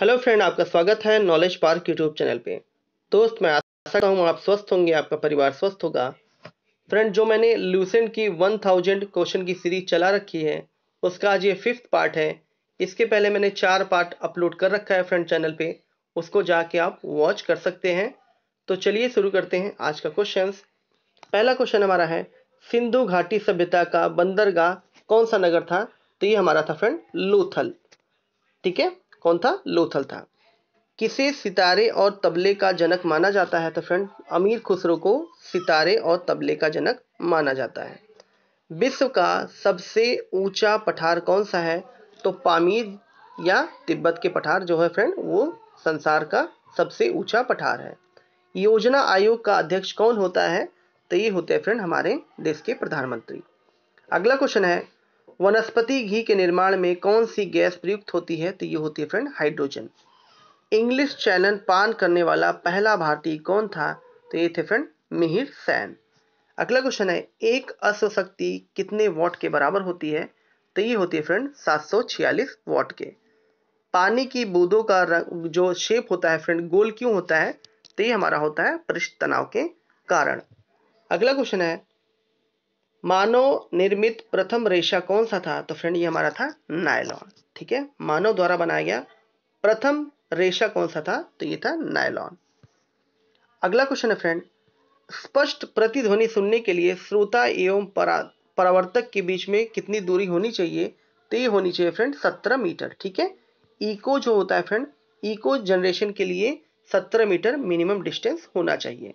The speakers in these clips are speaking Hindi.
हेलो फ्रेंड आपका स्वागत है नॉलेज पार्क यूट्यूब चैनल पे दोस्त मैं आशा करता हूँ आप स्वस्थ होंगे आपका परिवार स्वस्थ होगा फ्रेंड जो मैंने लूसेंट की 1000 क्वेश्चन की सीरीज चला रखी है उसका आज ये फिफ्थ पार्ट है इसके पहले मैंने चार पार्ट अपलोड कर रखा है फ्रेंड चैनल पे उसको जाके आप वॉच कर सकते हैं तो चलिए शुरू करते हैं आज का क्वेश्चन पहला क्वेश्चन हमारा है सिंधु घाटी सभ्यता का बंदरगाह कौन सा नगर था तो ये हमारा था फ्रेंड लोथल ठीक है कौन था लोथल था किसे सितारे और तबले का जनक माना जाता है तो फ्रेंड अमीर खुसरो को सितारे और तबले का जनक माना जाता है विश्व का सबसे ऊंचा पठार कौन सा है तो पामीर या तिब्बत के पठार जो है फ्रेंड वो संसार का सबसे ऊंचा पठार है योजना आयोग का अध्यक्ष कौन होता है तो ये होते हैं फ्रेंड हमारे देश के प्रधानमंत्री अगला क्वेश्चन है वनस्पति घी के निर्माण में कौन सी गैस प्रयुक्त होती है तो ये होती है फ्रेंड हाइड्रोजन इंग्लिश चैनल पान करने वाला पहला भारतीय कौन था तो ये थे फ्रेंड मिहिर सैन अगला क्वेश्चन है एक अश्वशक्ति कितने वॉट के बराबर होती है तो ये होती है फ्रेंड सात वॉट के पानी की बूंदों का रंग जो शेप होता है फ्रेंड गोल क्यों होता है तो ये हमारा होता है पृष्ठ तनाव के कारण अगला क्वेश्चन है मानव निर्मित प्रथम रेशा कौन सा था तो फ्रेंड ये हमारा था नायलॉन ठीक है मानव द्वारा बनाया गया प्रथम रेशा कौन सा था तो ये था नायलॉन अगला क्वेश्चन है फ्रेंड स्पष्ट प्रतिध्वनि सुनने के लिए श्रोता एवं परावर्तक के बीच में कितनी दूरी होनी चाहिए तो ये होनी चाहिए फ्रेंड सत्रह मीटर ठीक है इको जो होता है फ्रेंड इको जनरेशन के लिए सत्रह मीटर मिनिमम डिस्टेंस होना चाहिए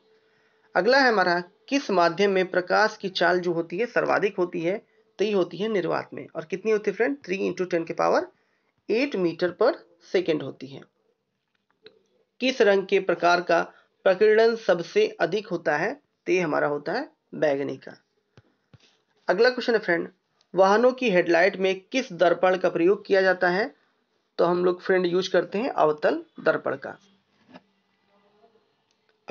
अगला है हमारा किस माध्यम में प्रकाश की चाल जो होती है सर्वाधिक होती है तो ये होती है निर्वात में और कितनी होती है फ्रेंड थ्री इंटू टेन के power eight meter per second होती है किस रंग के प्रकार का प्रकीर्णन सबसे अधिक होता है तो ये हमारा होता है बैगनी का अगला क्वेश्चन है फ्रेंड वाहनों की हेडलाइट में किस दर्पण का प्रयोग किया जाता है तो हम लोग फ्रेंड यूज करते हैं अवतल दर्पण का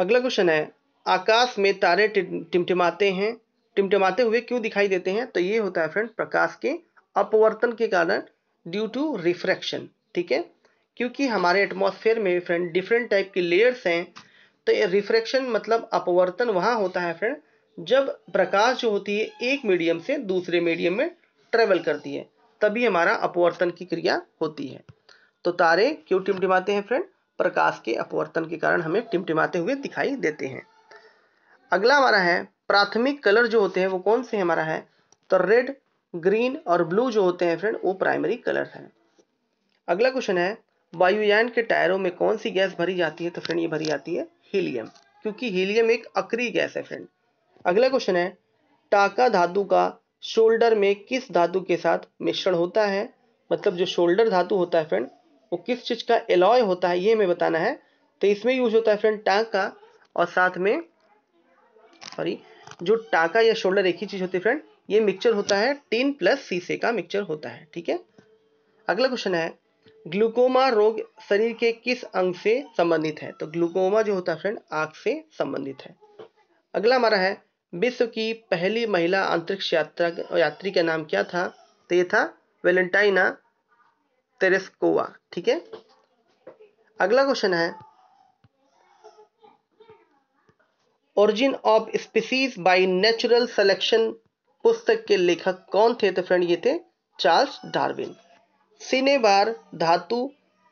अगला क्वेश्चन है आकाश में तारे टिमटिमाते हैं टिमटिमाते हुए क्यों दिखाई देते हैं तो ये होता है फ्रेंड प्रकाश के अपवर्तन के कारण ड्यू टू रिफ्रैक्शन ठीक है क्योंकि हमारे एटमॉस्फेयर में फ्रेंड डिफरेंट टाइप की लेयर्स हैं तो ये रिफ्रैक्शन मतलब अपवर्तन वहाँ होता है फ्रेंड जब प्रकाश जो होती है एक मीडियम से दूसरे मीडियम में ट्रेवल करती है तभी हमारा अपवर्तन की क्रिया होती है तो तारे क्यों टिमटिमाते हैं फ्रेंड प्रकाश के अपवर्तन के कारण हमें टिमटिमाते हुए दिखाई देते हैं अगला हमारा है प्राथमिक कलर जो होते हैं वो कौन से हमारा है तो रेड ग्रीन और ब्लू जो होते हैं फ्रेंड वो प्राइमरी कलर है अगला क्वेश्चन है वायुयान के टायरों में कौन सी गैस भरी जाती है तो फ्रेंड ये भरी जाती है हीलियम क्योंकि हीलियम एक अक्री गैस है फ्रेंड अगला क्वेश्चन है टाका धातु का शोल्डर में किस धातु के साथ मिश्रण होता है मतलब जो शोल्डर धातु होता है फ्रेंड वो किस चीज़ का एलॉय होता है ये हमें बताना है तो इसमें यूज होता है फ्रेंड टाका और साथ में सॉरी जो टाका या शोल्डर एक ही चीज़ होती है फ्रेंड ये मिक्सचर होता है टीन प्लस सीसे का मिक्सचर होता है ठीक है अगला क्वेश्चन है ग्लूकोमा रोग शरीर के किस अंग से संबंधित है तो ग्लूकोमा जो होता है फ्रेंड आंख से संबंधित है अगला हमारा है विश्व की पहली महिला अंतरिक्ष यात्रा यात्री का नाम क्या था तो ये था वेलेंटाइना तेरेस्कोवा ठीक है अगला क्वेश्चन है origin of species by natural selection पुस्तक के लेखक कौन थे तो फ्रेंड ये थे चार्ल्स डार्विन सिनेबार धातु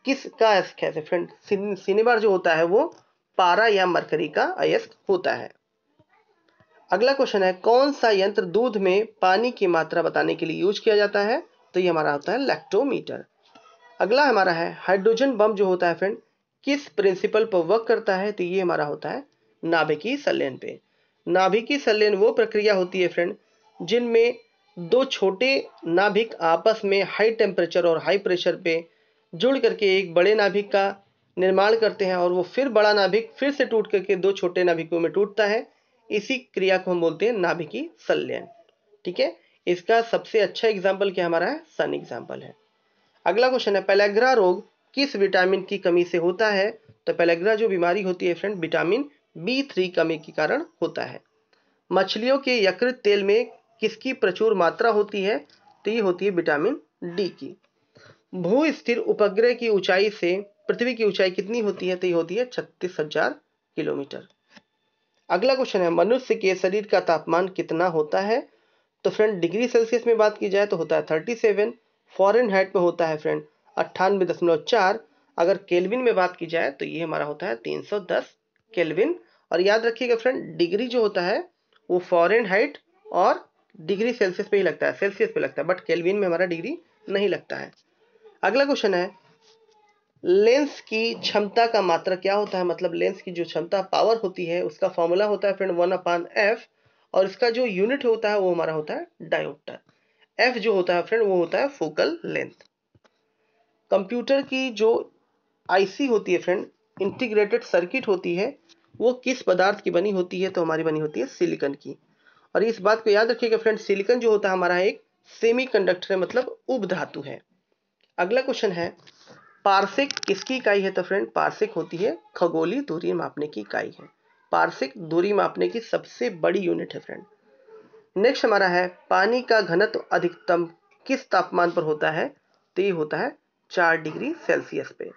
किसका अयस्क है फ्रेंड तो सिनेबार जो होता है वो पारा या मरकरी का अयस्क होता है अगला क्वेश्चन है कौन सा यंत्र दूध में पानी की मात्रा बताने के लिए यूज किया जाता है तो ये हमारा होता है लैक्टोमीटर अगला हमारा है हाइड्रोजन बम जो होता है फ्रेंड किस प्रिंसिपल पर वर्क करता है तो ये हमारा होता है नाभिकीय संलयन पे नाभिकीय संलयन वो प्रक्रिया होती है फ्रेंड जिनमें दो छोटे नाभिक आपस में हाई टेम्परेचर और हाई प्रेशर पे जुड़ करके एक बड़े नाभिक का निर्माण करते हैं और वो फिर बड़ा नाभिक फिर से टूट करके दो छोटे नाभिकों में टूटता है इसी क्रिया को हम बोलते हैं नाभिकीय संलयन ठीक है इसका सबसे अच्छा एग्जाम्पल क्या हमारा है सन एग्जाम्पल है अगला क्वेश्चन है पेलेग्रा रोग किस विटामिन की कमी से होता है तो पैलेग्रा जो बीमारी होती है फ्रेंड विटामिन बी थ्री कमी के कारण होता है मछलियों के यकृत तेल में किसकी प्रचुर मात्रा होती है तो ये होती है विटामिन डी की भू स्थिर उपग्रह की ऊंचाई से पृथ्वी की ऊंचाई कितनी होती है तो ये होती है छत्तीस हजार किलोमीटर अगला क्वेश्चन है मनुष्य के शरीर का तापमान कितना होता है तो फ्रेंड डिग्री सेल्सियस में बात की जाए तो होता है थर्टी सेवन फॉरन हाइट में होता है फ्रेंड अट्ठानवे दशमलव चार अगर केल्विन में बात की जाए तो ये हमारा होता है तीन सौ दस केल्विन और याद रखिएगा फ्रेंड डिग्री जो होता है वो फॉरन हाइट और डिग्री सेल्सियस पे ही लगता है सेल्सियस पे लगता है बट केल्विन में हमारा डिग्री नहीं लगता है अगला क्वेश्चन है लेंस की क्षमता का मात्रा क्या होता है मतलब लेंस की जो क्षमता पावर होती है उसका फॉर्मूला होता है फ्रेंड वन अपान एफ और इसका जो यूनिट होता है वो हमारा होता है डायोप्टर एफ जो होता है फ्रेंड वो होता है फोकल लेंथ कंप्यूटर की जो आईसी होती है फ्रेंड इंटीग्रेटेड सर्किट होती है वो किस पदार्थ की बनी होती है तो हमारी बनी होती है सिलिकन की और इस बात को याद रखिएगा फ्रेंड सिलिकन जो होता है हमारा एक सेमी कंडक्टर है मतलब उप धातु है अगला क्वेश्चन है पार्सिक किसकी इकाई है तो फ्रेंड पार्सिक होती है खगोली दूरी मापने की इकाई है पार्सिक दूरी मापने की सबसे बड़ी यूनिट है फ्रेंड नेक्स्ट हमारा है पानी का घनत्व अधिकतम किस तापमान पर होता है तो ये होता है चार डिग्री सेल्सियस पे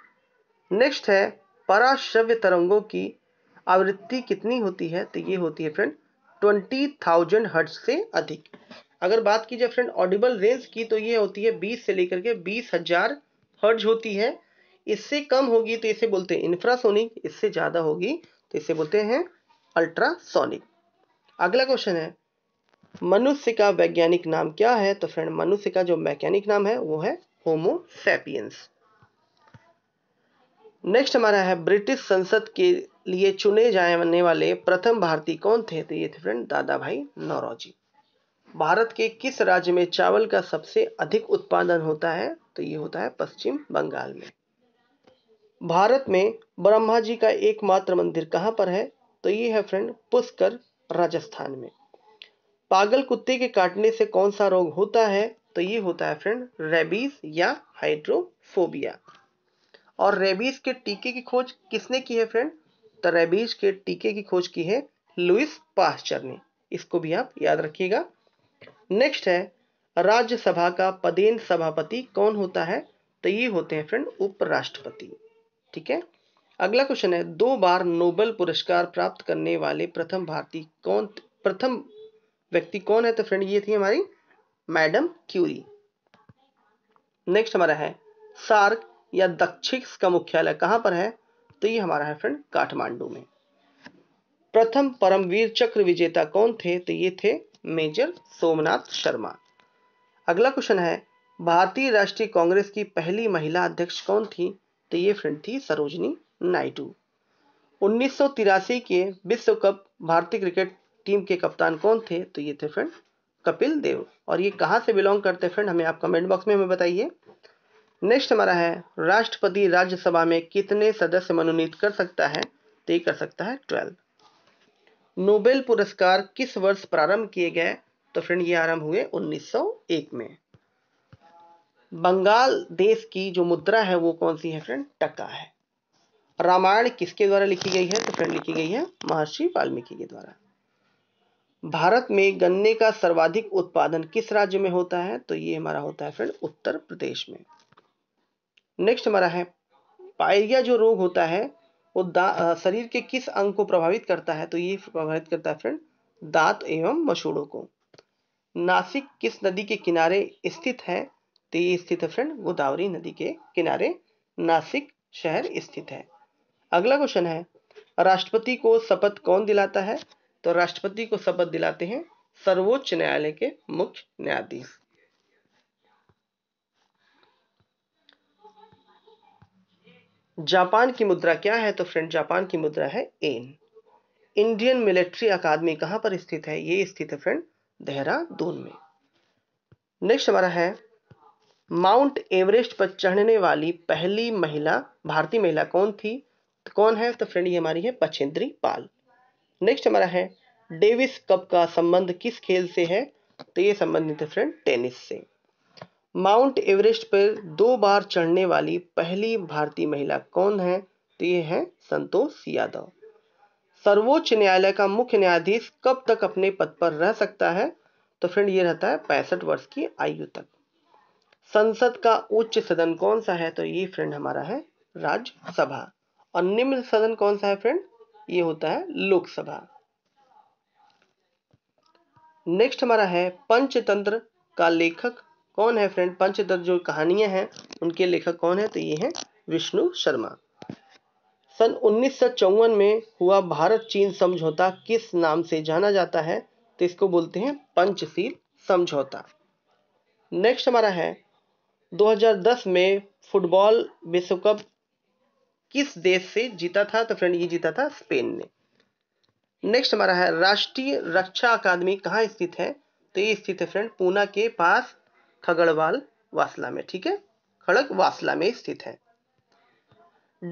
नेक्स्ट है पराश्रव्य तरंगों की आवृत्ति कितनी होती है तो ये होती है फ्रेंड ट्वेंटी थाउजेंड हर्ट से अधिक अगर बात की जाए फ्रेंड ऑडिबल रेंज की तो ये होती है बीस से लेकर के बीस हजार हर्ज होती है इससे कम होगी तो इसे बोलते हैं इंफ्रासोनिक इससे ज़्यादा होगी तो इसे बोलते हैं अल्ट्रासोनिक अगला क्वेश्चन है मनुष्य का वैज्ञानिक नाम क्या है तो फ्रेंड मनुष्य का जो मैकेनिक नाम है वो है होमोसेपियंस नेक्स्ट हमारा है ब्रिटिश संसद के लिए चुने जाने वाले प्रथम भारतीय कौन थे तो ये थे फ्रेंड दादा भाई नौरोजी भारत के किस राज्य में चावल का सबसे अधिक उत्पादन होता है तो ये होता है पश्चिम बंगाल में भारत में ब्रह्मा जी का एकमात्र मंदिर कहाँ पर है तो ये है फ्रेंड पुष्कर राजस्थान में पागल कुत्ते के काटने से कौन सा रोग होता है तो ये होता है फ्रेंड रेबीज या हाइड्रोफोबिया और रेबीज के टीके की खोज किसने की है फ्रेंड तो रेबीज के टीके की खोज की है लुइस पास्चर ने इसको भी आप याद रखिएगा नेक्स्ट है राज्यसभा का पदेन सभापति कौन होता है तो ये होते हैं फ्रेंड उपराष्ट्रपति ठीक है अगला क्वेश्चन है दो बार नोबेल पुरस्कार प्राप्त करने वाले प्रथम भारतीय कौन प्रथम व्यक्ति कौन है तो फ्रेंड ये थी हमारी मैडम क्यूरी नेक्स्ट हमारा है सार्क या दक्षिक्स का मुख्यालय कहां पर है तो ये हमारा है फ्रेंड काठमांडू में प्रथम परमवीर चक्र विजेता कौन थे तो ये थे मेजर सोमनाथ शर्मा अगला क्वेश्चन है भारतीय राष्ट्रीय कांग्रेस की पहली महिला अध्यक्ष कौन थी तो ये फ्रेंड थी सरोजनी नायडू उन्नीस के विश्व कप भारतीय क्रिकेट टीम के कप्तान कौन थे तो ये थे फ्रेंड कपिल देव और ये कहाँ से बिलोंग करते फ्रेंड हमें आप कमेंट बॉक्स में हमें बताइए नेक्स्ट हमारा है राष्ट्रपति राज्यसभा में कितने सदस्य मनोनीत कर सकता है तो ये कर सकता है ट्वेल्व नोबेल पुरस्कार किस वर्ष प्रारंभ किए गए तो फ्रेंड ये आरंभ हुए 1901 में बंगाल देश की जो मुद्रा है वो कौन सी है फ्रेंड टका है रामायण किसके द्वारा लिखी गई है तो फ्रेंड लिखी गई है महर्षि वाल्मीकि के द्वारा भारत में गन्ने का सर्वाधिक उत्पादन किस राज्य में होता है तो ये हमारा होता है फ्रेंड उत्तर प्रदेश में नेक्स्ट हमारा है पायरिया जो रोग होता है वो शरीर के किस अंग को प्रभावित करता है तो ये प्रभावित करता है फ्रेंड दांत एवं मशूड़ों को नासिक किस नदी के किनारे स्थित है तो ये स्थित है फ्रेंड गोदावरी नदी के किनारे नासिक शहर स्थित है अगला क्वेश्चन है राष्ट्रपति को शपथ कौन दिलाता है तो राष्ट्रपति को शपथ दिलाते हैं सर्वोच्च न्यायालय के मुख्य न्यायाधीश जापान की मुद्रा क्या है तो फ्रेंड जापान की मुद्रा है एन इंडियन मिलिट्री अकादमी कहां पर स्थित है ये स्थित है फ्रेंड देहरादून में नेक्स्ट हमारा है माउंट एवरेस्ट पर चढ़ने वाली पहली महिला भारतीय महिला कौन थी तो कौन है तो फ्रेंड ये हमारी है पछेंद्री पाल नेक्स्ट हमारा है डेविस कप का संबंध किस खेल से है तो ये संबंधित है फ्रेंड टेनिस से माउंट एवरेस्ट पर दो बार चढ़ने वाली पहली भारतीय महिला कौन है तो ये है संतोष यादव सर्वोच्च न्यायालय का मुख्य न्यायाधीश कब तक अपने पद पर रह सकता है तो फ्रेंड ये रहता है पैंसठ वर्ष की आयु तक संसद का उच्च सदन कौन सा है तो ये फ्रेंड हमारा है राज्यसभा और निम्न सदन कौन सा है फ्रेंड ये होता है लोकसभा नेक्स्ट हमारा है पंचतंत्र का लेखक कौन है फ्रेंड पंचतत्व जो कहानियां हैं उनके लेखक कौन है तो ये हैं विष्णु शर्मा सन उन्नीस में हुआ भारत चीन समझौता किस नाम से जाना जाता है तो इसको बोलते हैं पंचशील समझौता नेक्स्ट हमारा है 2010 में फुटबॉल विश्व कप किस देश से जीता था तो फ्रेंड ये जीता था स्पेन ने नेक्स्ट हमारा है राष्ट्रीय रक्षा अकादमी कहाँ स्थित है तो ये स्थित है फ्रेंड पूना के पास खगड़वाल वासला में ठीक है खड़क वासला में स्थित है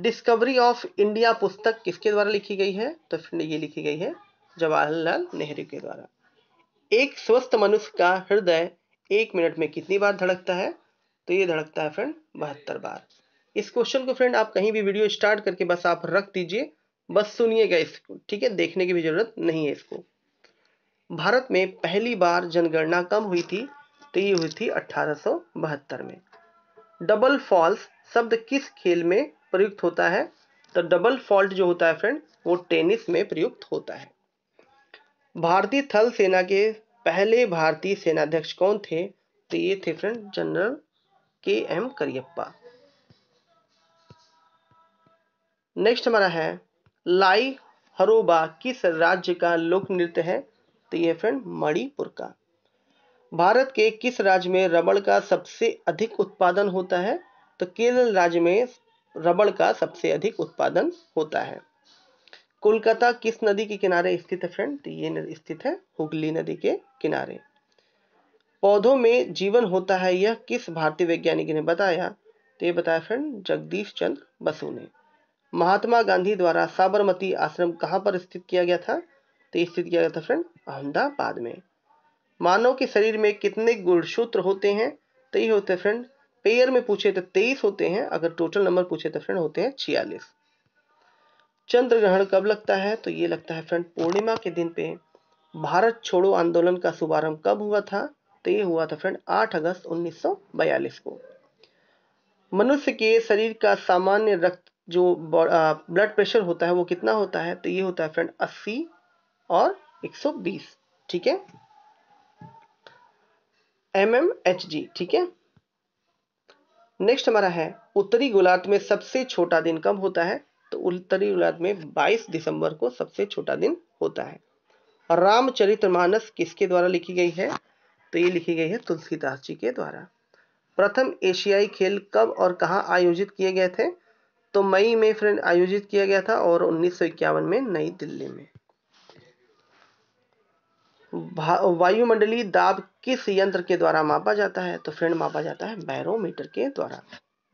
डिस्कवरी ऑफ इंडिया पुस्तक किसके द्वारा लिखी गई है तो फिर ये लिखी गई है जवाहरलाल नेहरू के द्वारा एक स्वस्थ मनुष्य का हृदय एक मिनट में कितनी बार धड़कता है तो ये धड़कता है फ्रेंड बहत्तर बार इस क्वेश्चन को फ्रेंड आप कहीं भी वीडियो स्टार्ट करके बस आप रख दीजिए बस सुनिएगा इसको ठीक है देखने की भी जरूरत नहीं है इसको भारत में पहली बार जनगणना कब हुई थी तो ये हुई थी अठारह में डबल फॉल्स शब्द किस खेल में प्रयुक्त होता है तो डबल फॉल्ट जो होता है फ्रेंड वो टेनिस में प्रयुक्त होता है भारतीय थल सेना के पहले भारतीय सेनाध्यक्ष कौन थे तो ये थे friend general K M Cariappa next हमारा है लाई हरोबा किस राज्य का लोक नृत्य है तो ये फ्रेंड मणिपुर का भारत के किस राज्य में रबड़ का सबसे अधिक उत्पादन होता है तो केरल राज्य में रबड़ का सबसे अधिक उत्पादन होता है कोलकाता किस नदी के किनारे स्थित है फ्रेंड ये स्थित है हुगली नदी के किनारे पौधों में जीवन होता है यह किस भारतीय वैज्ञानिक ने बताया तो ये बताया फ्रेंड जगदीश चंद्र बसु ने महात्मा गांधी द्वारा साबरमती आश्रम कहाँ पर स्थित किया गया था तो स्थित किया गया था फ्रेंड अहमदाबाद में मानव के शरीर में कितने गुणसूत्र होते हैं तो ये होते हैं फ्रेंड पेयर में पूछे तो तेईस होते हैं अगर टोटल नंबर पूछे तो फ्रेंड होते हैं छियालीस चंद्र ग्रहण कब लगता है तो ये लगता है फ्रेंड पूर्णिमा के दिन पे भारत छोड़ो आंदोलन का शुभारंभ कब हुआ था तो ये हुआ था फ्रेंड 8 अगस्त 1942 को मनुष्य के शरीर का सामान्य रक्त जो ब्लड प्रेशर होता है वो कितना होता है तो ये होता है फ्रेंड 80 और 120 ठीक है एम एम एच जी ठीक है नेक्स्ट हमारा है उत्तरी गोलार्ध में सबसे छोटा दिन कब होता है तो उत्तरी गोलार्ध में 22 दिसंबर को सबसे छोटा दिन होता है और रामचरित मानस किसके द्वारा लिखी गई है तो ये लिखी गई है तुलसीदास जी के द्वारा प्रथम एशियाई खेल कब और कहाँ आयोजित किए गए थे तो मई में फ्रेंड आयोजित किया गया था और उन्नीस में नई दिल्ली में वायुमंडलीय दाब किस यंत्र के द्वारा मापा जाता है तो फ्रेंड मापा जाता है बैरोमीटर के द्वारा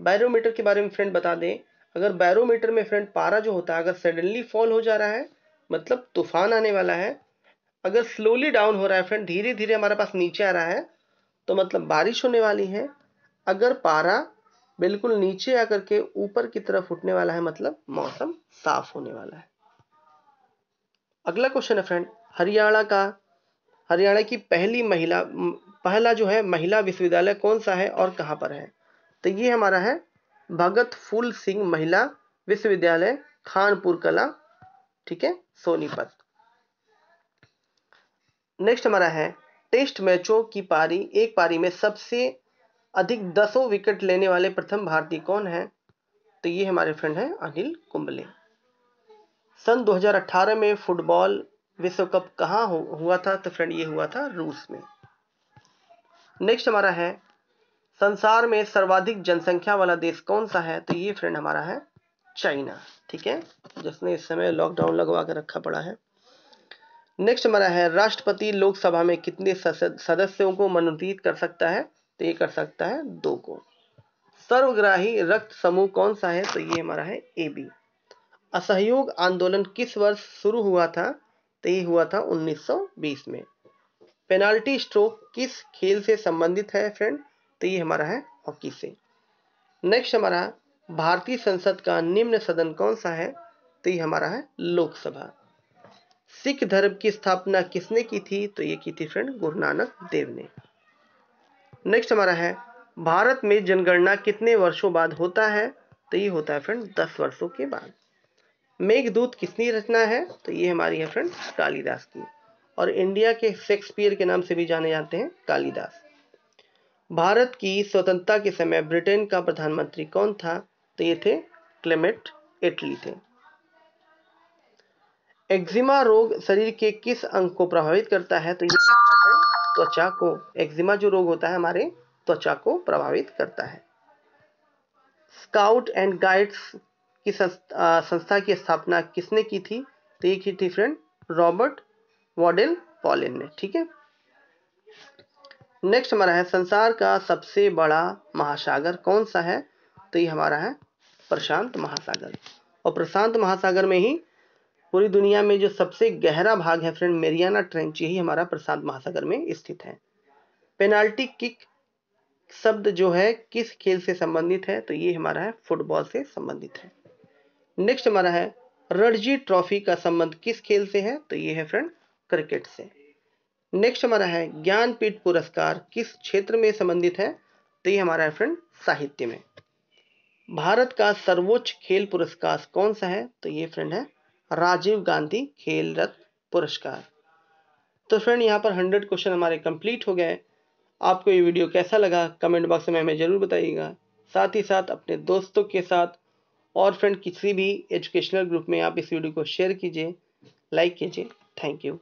बैरोमीटर के बारे में फ्रेंड बता दें अगर बैरोमीटर में फ्रेंड पारा जो होता है अगर सडनली फॉल हो जा रहा है मतलब तूफान आने वाला है अगर स्लोली डाउन हो रहा है फ्रेंड धीरे धीरे हमारे पास नीचे आ रहा है तो मतलब बारिश होने वाली है अगर पारा बिल्कुल नीचे आकर के ऊपर की तरफ उठने वाला है मतलब मौसम साफ होने वाला है अगला क्वेश्चन है फ्रेंड हरियाणा का हरियाणा की पहली महिला पहला जो है महिला विश्वविद्यालय कौन सा है और कहां पर है तो ये हमारा है भगत फूल सिंह महिला विश्वविद्यालय खानपुर कला ठीक है सोनीपत नेक्स्ट हमारा है टेस्ट मैचों की पारी एक पारी में सबसे अधिक दसों विकेट लेने वाले प्रथम भारतीय कौन है तो ये हमारे फ्रेंड है अनिल कुंबले सन 2018 में फुटबॉल विश्व कप कहाँ हुआ था तो फ्रेंड ये हुआ था रूस में नेक्स्ट हमारा है संसार में सर्वाधिक जनसंख्या वाला देश कौन सा है तो ये फ्रेंड हमारा है चाइना ठीक है जिसने इस समय लॉकडाउन लगवा कर रखा पड़ा है नेक्स्ट हमारा है राष्ट्रपति लोकसभा में कितने सदस्यों को मनोनीत कर सकता है तो ये कर सकता है दो को सर्वग्राही रक्त समूह कौन सा है तो ये हमारा है ए बी असहयोग आंदोलन किस वर्ष शुरू हुआ था तो ये हुआ था 1920 में पेनाल्टी स्ट्रोक किस खेल से संबंधित है फ्रेंड तो ये हमारा है हॉकी से नेक्स्ट हमारा भारतीय संसद का निम्न सदन कौन सा है तो ये हमारा है लोकसभा सिख धर्म की स्थापना किसने की थी तो ये की थी फ्रेंड गुरु नानक देव ने नेक्स्ट हमारा है भारत में जनगणना कितने वर्षों बाद होता है तो ये होता है फ्रेंड दस वर्षों के बाद मेघदूत किसनी रचना है तो ये हमारी है फ्रेंड कालिदास की और इंडिया के शेक्सपियर के नाम से भी जाने जाते हैं कालिदास भारत की स्वतंत्रता के समय ब्रिटेन का प्रधानमंत्री कौन था तो ये थे क्लेमेट इटली थे एक्जिमा रोग शरीर के किस अंग को प्रभावित करता है तो ये त्वचा को एक्जिमा जो रोग होता है हमारे त्वचा को प्रभावित करता है स्काउट एंड गाइड्स कि संस्था की स्थापना किसने की थी तो ये की थी फ्रेंड रॉबर्ट वॉडेल पॉलिन ने ठीक है नेक्स्ट हमारा है संसार का सबसे बड़ा महासागर कौन सा है तो ये हमारा है प्रशांत महासागर और प्रशांत महासागर में ही पूरी दुनिया में जो सबसे गहरा भाग है फ्रेंड मेरियाना ट्रेंच यही हमारा प्रशांत महासागर में स्थित है पेनाल्टी किक शब्द जो है किस खेल से संबंधित है तो ये हमारा है फुटबॉल से संबंधित है नेक्स्ट हमारा है रणजी ट्रॉफी का संबंध किस खेल से है तो ये है फ्रेंड क्रिकेट से नेक्स्ट हमारा है ज्ञानपीठ पुरस्कार किस क्षेत्र में संबंधित है तो ये हमारा है फ्रेंड साहित्य में भारत का सर्वोच्च खेल पुरस्कार कौन सा है तो ये फ्रेंड है राजीव गांधी खेल रत्न पुरस्कार तो फ्रेंड यहाँ पर हंड्रेड क्वेश्चन हमारे कंप्लीट हो गए आपको ये वीडियो कैसा लगा कमेंट बॉक्स में हमें ज़रूर बताइएगा साथ ही साथ अपने दोस्तों के साथ और फ्रेंड किसी भी एजुकेशनल ग्रुप में आप इस वीडियो को शेयर कीजिए लाइक कीजिए थैंक यू